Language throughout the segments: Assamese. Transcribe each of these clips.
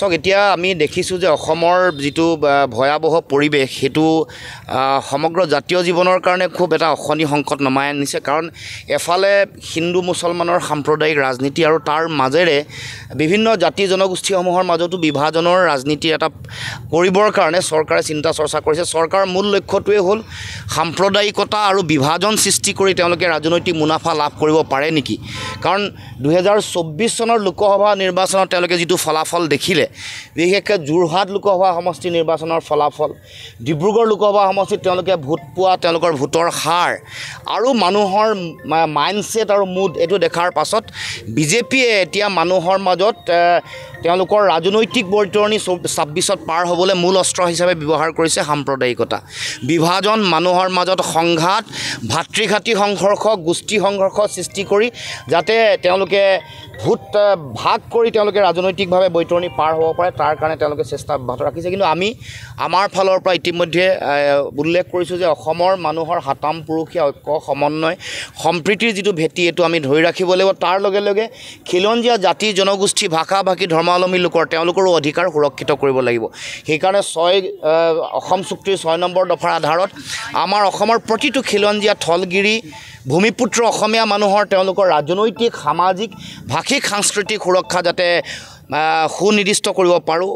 চক এতিয়া আমি দেখিছোঁ যে অসমৰ যিটো ভয়াৱহ পৰিৱেশ সেইটো সমগ্ৰ জাতীয় জীৱনৰ কাৰণে খুব এটা অশনি সংকট নমাই আনিছে কাৰণ এফালে হিন্দু মুছলমানৰ সাম্প্ৰদায়িক ৰাজনীতি আৰু তাৰ মাজেৰে বিভিন্ন জাতি জনগোষ্ঠীসমূহৰ মাজতো বিভাজনৰ ৰাজনীতি এটা কৰিবৰ কাৰণে চৰকাৰে চিন্তা চৰ্চা কৰিছে চৰকাৰৰ মূল লক্ষ্যটোৱে হ'ল সাম্প্ৰদায়িকতা আৰু বিভাজন সৃষ্টি কৰি তেওঁলোকে ৰাজনৈতিক মুনাফা লাভ কৰিব পাৰে নেকি কাৰণ দুহেজাৰ চৌব্বিছ চনৰ লোকসভা নিৰ্বাচনত তেওঁলোকে যিটো ফলাফল দেখিলে আহিছে বিশেষকৈ যোৰহাট লোকসভা সমষ্টি নিৰ্বাচনৰ ফলাফল ডিব্ৰুগড় লোকসভা সমষ্টিত তেওঁলোকে ভোট পোৱা তেওঁলোকৰ ভোটৰ সাৰ আৰু মানুহৰ মাইণ্ডছেট আৰু মুড এইটো দেখাৰ পাছত বিজেপিয়ে এতিয়া মানুহৰ মাজত তেওঁলোকৰ ৰাজনৈতিক বৰ্তৰণি ছাব্বিছত পাৰ হ'বলৈ মূল অস্ত্ৰ হিচাপে ব্যৱহাৰ কৰিছে সাম্প্ৰদায়িকতা বিভাজন মানুহৰ মাজত সংঘাত ভাতৃঘাতী সংঘৰ্ষ গোষ্ঠী সংঘৰ্ষ সৃষ্টি কৰি যাতে তেওঁলোকে ভোট ভাগ কৰি তেওঁলোকে ৰাজনৈতিকভাৱে বৈতৰণি পাৰ হ'ব পাৰে তাৰ কাৰণে তেওঁলোকে চেষ্টা অব্যাহত ৰাখিছে কিন্তু আমি আমাৰ ফালৰ পৰা ইতিমধ্যে উল্লেখ কৰিছোঁ যে অসমৰ মানুহৰ হাতাম পুৰুষীয়া ঐক্য সমন্বয় সম্প্ৰীতিৰ যিটো ভেটি এইটো আমি ধৰি ৰাখিব লাগিব তাৰ লগে লগে খিলঞ্জীয়া জাতি জনগোষ্ঠী ভাষা ভাষী ধৰ্ম স্বাৱলম্বী লোকৰ তেওঁলোকৰো অধিকাৰ সুৰক্ষিত কৰিব লাগিব সেইকাৰণে ছয় অসম চুক্তিৰ ছয় নম্বৰ দফাৰ আধাৰত আমাৰ অসমৰ প্ৰতিটো খিলঞ্জীয়া থলগিৰি ভূমিপুত্ৰ অসমীয়া মানুহৰ তেওঁলোকৰ ৰাজনৈতিক সামাজিক ভাষিক সাংস্কৃতিক সুৰক্ষা যাতে সুনিৰ্দিষ্ট কৰিব পাৰোঁ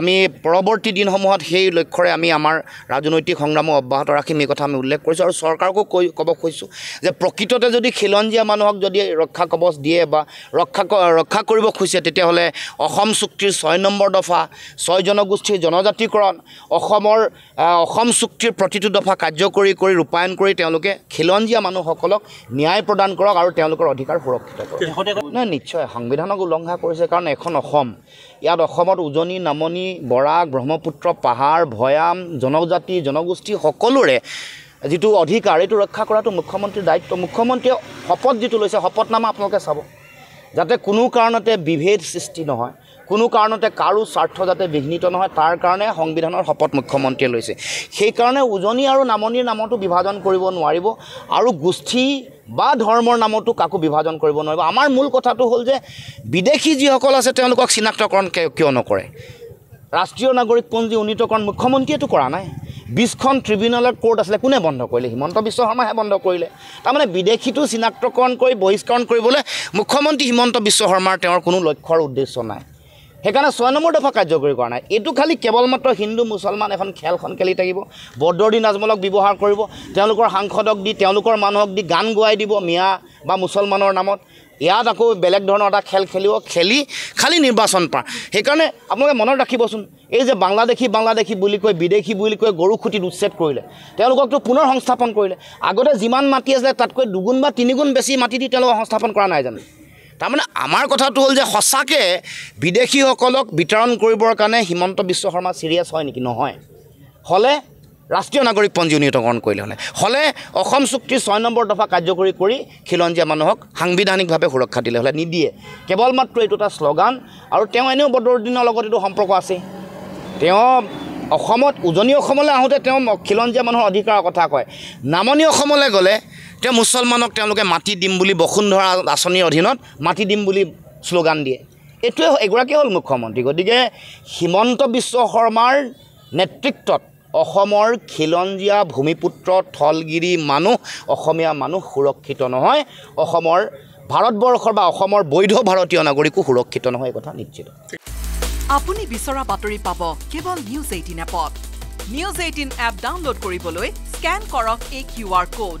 আমি পৰৱৰ্তী দিনসমূহত সেই লক্ষ্যৰে আমি আমাৰ ৰাজনৈতিক সংগ্ৰামো অব্যাহত ৰাখিম এই কথা আমি উল্লেখ কৰিছোঁ আৰু চৰকাৰকো কৈ ক'ব খুজিছোঁ যে প্ৰকৃততে যদি খিলঞ্জীয়া মানুহক যদি ৰক্ষা কবচ দিয়ে বা ৰক্ষা ৰক্ষা কৰিব খুজিছে তেতিয়াহ'লে অসম চুক্তিৰ ছয় নম্বৰ দফা ছয় জনগোষ্ঠীৰ জনজাতিকৰণ অসমৰ অসম চুক্তিৰ প্ৰতিটো দফা কাৰ্যকৰী কৰি ৰূপায়ণ কৰি তেওঁলোকে খিলঞ্জীয়া কাৰঞ্জীয়া মানুহসকলক ন্যায় প্ৰদান কৰক আৰু তেওঁলোকৰ অধিকাৰ সুৰক্ষিত কৰক নাই নিশ্চয় সংবিধানক উলংঘা কৰিছে কাৰণ এখন অসম ইয়াত অসমত উজনি নামনি বৰাক ব্ৰহ্মপুত্ৰ পাহাৰ ভৈয়াম জনজাতি জনগোষ্ঠী সকলোৰে যিটো অধিকাৰ এইটো ৰক্ষা কৰাটো মুখ্যমন্ত্ৰীৰ দায়িত্ব মুখ্যমন্ত্ৰীয়ে শপত যিটো লৈছে শপতনামা আপোনালোকে চাব যাতে কোনো কাৰণতে বিভেদ সৃষ্টি নহয় কোনো কাৰণতে কাৰো স্বাৰ্থ যাতে বিঘ্নিত নহয় তাৰ কাৰণে সংবিধানৰ শপত মুখ্যমন্ত্ৰীয়ে লৈছে সেইকাৰণে উজনি আৰু নামনিৰ নামতো বিভাজন কৰিব নোৱাৰিব আৰু গোষ্ঠী বা ধৰ্মৰ নামতো কাকো বিভাজন কৰিব নোৱাৰিব আমাৰ মূল কথাটো হ'ল যে বিদেশী যিসকল আছে তেওঁলোকক চিনাক্তকৰণ কিয় নকৰে ৰাষ্ট্ৰীয় নাগৰিকপঞ্জী উন্নীতকৰণ মুখ্যমন্ত্ৰীয়েতো কৰা নাই বিছখন ট্ৰিবিউনেলৰ কোৰ্ট আছিলে কোনে বন্ধ কৰিলে হিমন্ত বিশ্ব শৰ্মাহে বন্ধ কৰিলে তাৰমানে বিদেশীটো চিনাক্তকৰণ কৰি বহিষ্কৰণ কৰিবলৈ মুখ্যমন্ত্ৰী হিমন্ত বিশ্ব শৰ্মাৰ তেওঁৰ কোনো লক্ষ্যৰ উদ্দেশ্য নাই সেইকাৰণে ছয় নম্বৰ দফা কাৰ্যকৰী কৰা নাই এইটো খালী কেৱল মাত্ৰ হিন্দু মুছলমান এখন খেলখন খেলি থাকিব বদ্ৰদিন আজমলক ব্যৱহাৰ কৰিব তেওঁলোকৰ সাংসদক দি তেওঁলোকৰ মানুহক দি গান গোৱাই দিব মিয়া বা মুছলমানৰ নামত ইয়াত আকৌ বেলেগ ধৰণৰ এটা খেল খেলিব খেলি খালী নিৰ্বাচন পাৰ সেইকাৰণে আপোনালোকে মনত ৰাখিবচোন এই যে বাংলাদেশী বাংলাদেশী বুলি কৈ বিদেশী বুলি কৈ গৰু খুটিত উচ্ছেদ কৰিলে তেওঁলোককতো পুনৰ সংস্থাপন কৰিলে আগতে যিমান মাটি আছিলে তাতকৈ দুগুণ বা তিনিগুণ বেছি মাটি দি তেওঁলোকক সংস্থাপন কৰা নাই জানো তাৰমানে আমাৰ কথাটো হ'ল যে সঁচাকৈ বিদেশীসকলক বিতৰণ কৰিবৰ কাৰণে হিমন্ত বিশ্ব শৰ্মা ছিৰিয়াছ হয় নেকি নহয় হ'লে ৰাষ্ট্ৰীয় নাগৰিক পঞ্জী উন্নীতকৰণ কৰিলে হ'লে হ'লে অসম চুক্তিৰ ছয় নম্বৰ দফা কাৰ্যকৰী কৰি খিলঞ্জীয়া মানুহক সাংবিধানিকভাৱে সুৰক্ষা দিলে হ'লে নিদিয়ে কেৱল মাত্ৰ এইটো এটা শ্লগান আৰু তেওঁ এনেও বদৰুদ্দিনৰ লগত এইটো সম্পৰ্ক আছে তেওঁ অসমত উজনি অসমলৈ আহোঁতে তেওঁ খিলঞ্জীয়া মানুহৰ অধিকাৰৰ কথা কয় নামনি অসমলৈ গ'লে তেওঁ মুছলমানক তেওঁলোকে মাটি দিম বুলি বসুন্ধৰা আঁচনিৰ অধীনত মাটি দিম বুলি শ্লোগান দিয়ে এইটোৱে এগৰাকী হ'ল মুখ্যমন্ত্ৰী গতিকে হিমন্ত বিশ্ব শৰ্মাৰ নেতৃত্বত অসমৰ খিলঞ্জীয়া ভূমিপুত্ৰ থলগিৰি মানুহ অসমীয়া মানুহ সুৰক্ষিত নহয় অসমৰ ভাৰতবৰ্ষৰ বা অসমৰ বৈধ ভাৰতীয় নাগৰিকো সুৰক্ষিত নহয় এই কথা নিশ্চিত আপুনি বিচৰা বাতৰি পাব কেৱল নিউজ এইটিন এপত নিউজ এইটিন এপ ডাউনলোড কৰিবলৈ স্কেন কৰক এই কিউ আৰ ক'ড